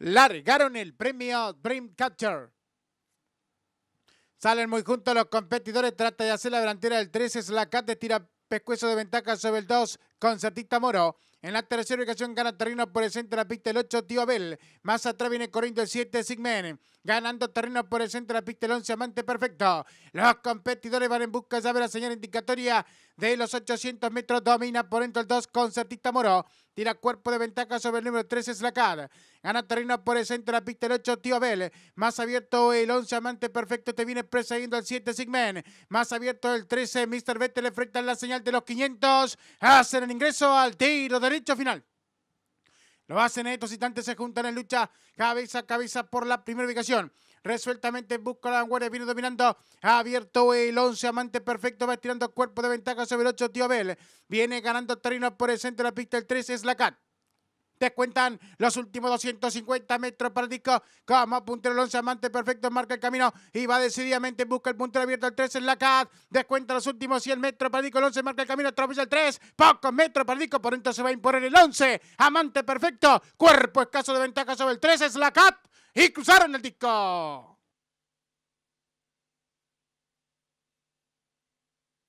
largaron el premio Dreamcatcher. Catcher. Salen muy juntos los competidores, trata de hacer la delantera del 13, la tira pescuezo de ventaja sobre el 2, con Moro. En la tercera ubicación gana terreno por el centro de la pista el 8, Tío Abel. Más atrás viene corriendo el 7, Sigmen. Ganando terreno por el centro de la pista el 11, Amante Perfecto. Los competidores van en busca de la señal indicatoria de los 800 metros. Domina por dentro el 2, Concertista Moro. Tira cuerpo de ventaja sobre el número 13 Slacar. Gana terreno por el centro de la pista el 8, Tío Abel. Más abierto el 11, Amante Perfecto. Te viene perseguiendo el 7, Sigmen. Más abierto el 13, Mr. Vettel. Le enfrentan la señal de los 500. Hacen ingreso al tiro derecho final. Lo hacen estos instantes, se juntan en lucha cabeza a cabeza por la primera ubicación. Resueltamente busca la vanguardia, viene dominando. ha Abierto el 11, Amante Perfecto va estirando cuerpo de ventaja sobre el 8, Tío Abel. Viene ganando terreno por el centro de la pista, el 3 es la CAT descuentan cuentan los últimos 250 metros para el disco. Como puntero el 11, Amante Perfecto marca el camino y va decididamente busca el puntero abierto al 3 en la CAD. Descuenta los últimos 100 metros para el disco. El 11 marca el camino, atraviesa el 3. Pocos metros para el disco, por entonces se va a imponer el 11. Amante Perfecto, cuerpo escaso de ventaja sobre el 3, es la CAD. Y cruzaron el disco.